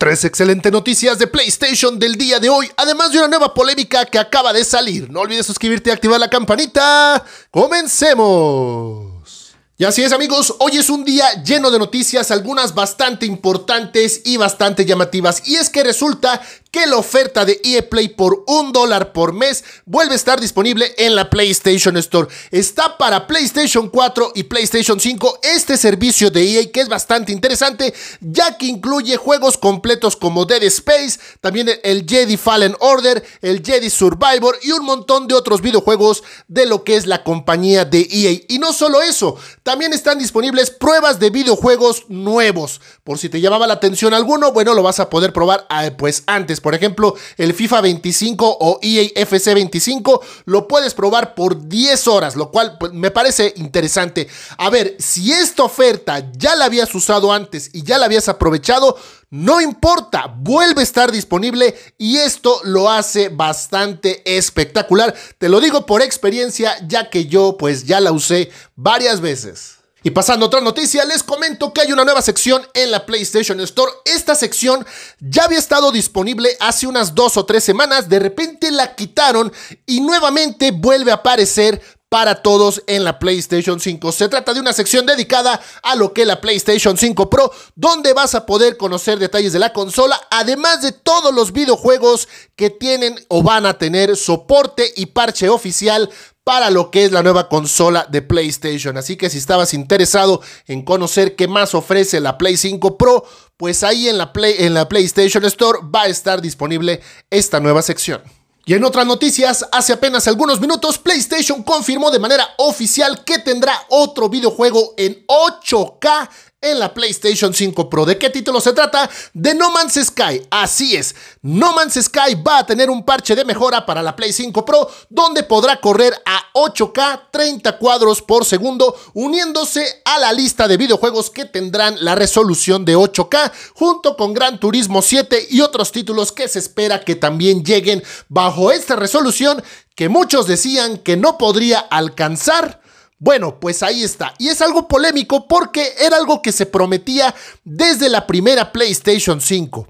Tres excelentes noticias de PlayStation del día de hoy, además de una nueva polémica que acaba de salir. No olvides suscribirte y activar la campanita. ¡Comencemos! Y así es amigos, hoy es un día lleno de noticias, algunas bastante importantes y bastante llamativas. Y es que resulta que la oferta de EA Play por un dólar por mes vuelve a estar disponible en la PlayStation Store. Está para PlayStation 4 y PlayStation 5 este servicio de EA que es bastante interesante ya que incluye juegos completos como Dead Space, también el Jedi Fallen Order, el Jedi Survivor y un montón de otros videojuegos de lo que es la compañía de EA. Y no solo eso, también están disponibles pruebas de videojuegos nuevos. Por si te llamaba la atención alguno, bueno, lo vas a poder probar ah, pues antes. Por ejemplo, el FIFA 25 o e FC 25 lo puedes probar por 10 horas, lo cual pues, me parece interesante. A ver, si esta oferta ya la habías usado antes y ya la habías aprovechado, no importa, vuelve a estar disponible y esto lo hace bastante espectacular. Te lo digo por experiencia, ya que yo pues ya la usé varias veces. Y pasando a otra noticia, les comento que hay una nueva sección en la PlayStation Store. Esta sección ya había estado disponible hace unas dos o tres semanas, de repente la quitaron y nuevamente vuelve a aparecer para todos en la PlayStation 5. Se trata de una sección dedicada a lo que es la PlayStation 5 Pro, donde vas a poder conocer detalles de la consola, además de todos los videojuegos que tienen o van a tener soporte y parche oficial para lo que es la nueva consola de PlayStation. Así que si estabas interesado en conocer qué más ofrece la Play 5 Pro, pues ahí en la, en la PlayStation Store va a estar disponible esta nueva sección. Y en otras noticias, hace apenas algunos minutos, PlayStation confirmó de manera oficial que tendrá otro videojuego en 8K en la PlayStation 5 Pro. ¿De qué título se trata? De No Man's Sky. Así es, No Man's Sky va a tener un parche de mejora para la Play 5 Pro donde podrá correr a 8K 30 cuadros por segundo, uniéndose a la lista de videojuegos que tendrán la resolución de 8K, junto con Gran Turismo 7 y otros títulos que se espera que también lleguen bajo esta resolución que muchos decían que no podría alcanzar. Bueno, pues ahí está. Y es algo polémico porque era algo que se prometía desde la primera PlayStation 5.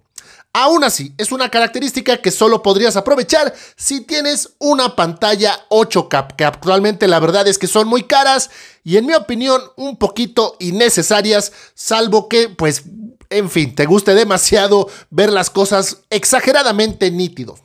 Aún así, es una característica que solo podrías aprovechar si tienes una pantalla 8K, que actualmente la verdad es que son muy caras y en mi opinión un poquito innecesarias, salvo que pues, en fin, te guste demasiado ver las cosas exageradamente nítidos.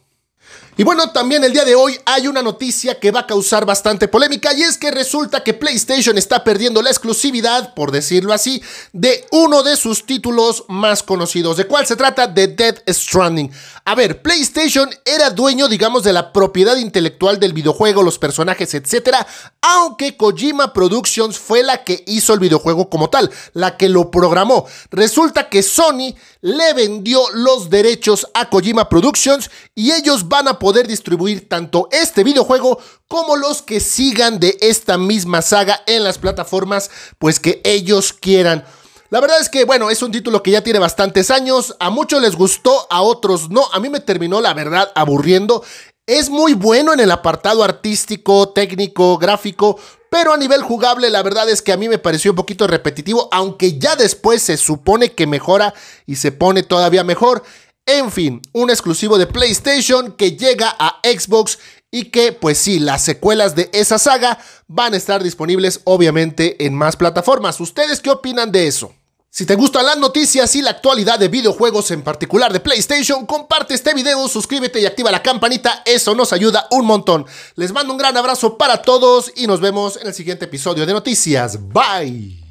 Y bueno, también el día de hoy hay una noticia que va a causar bastante polémica y es que resulta que PlayStation está perdiendo la exclusividad, por decirlo así, de uno de sus títulos más conocidos, de cuál se trata de Dead Stranding. A ver, PlayStation era dueño, digamos, de la propiedad intelectual del videojuego, los personajes, etcétera, aunque Kojima Productions fue la que hizo el videojuego como tal, la que lo programó. Resulta que Sony le vendió los derechos a Kojima Productions y ellos van a poder distribuir tanto este videojuego como los que sigan de esta misma saga en las plataformas pues que ellos quieran. La verdad es que, bueno, es un título que ya tiene bastantes años, a muchos les gustó, a otros no, a mí me terminó, la verdad, aburriendo. Es muy bueno en el apartado artístico, técnico, gráfico, pero a nivel jugable la verdad es que a mí me pareció un poquito repetitivo, aunque ya después se supone que mejora y se pone todavía mejor. En fin, un exclusivo de PlayStation que llega a Xbox y que pues sí, las secuelas de esa saga van a estar disponibles obviamente en más plataformas. ¿Ustedes qué opinan de eso? Si te gustan las noticias y la actualidad de videojuegos, en particular de PlayStation, comparte este video, suscríbete y activa la campanita, eso nos ayuda un montón. Les mando un gran abrazo para todos y nos vemos en el siguiente episodio de Noticias. Bye.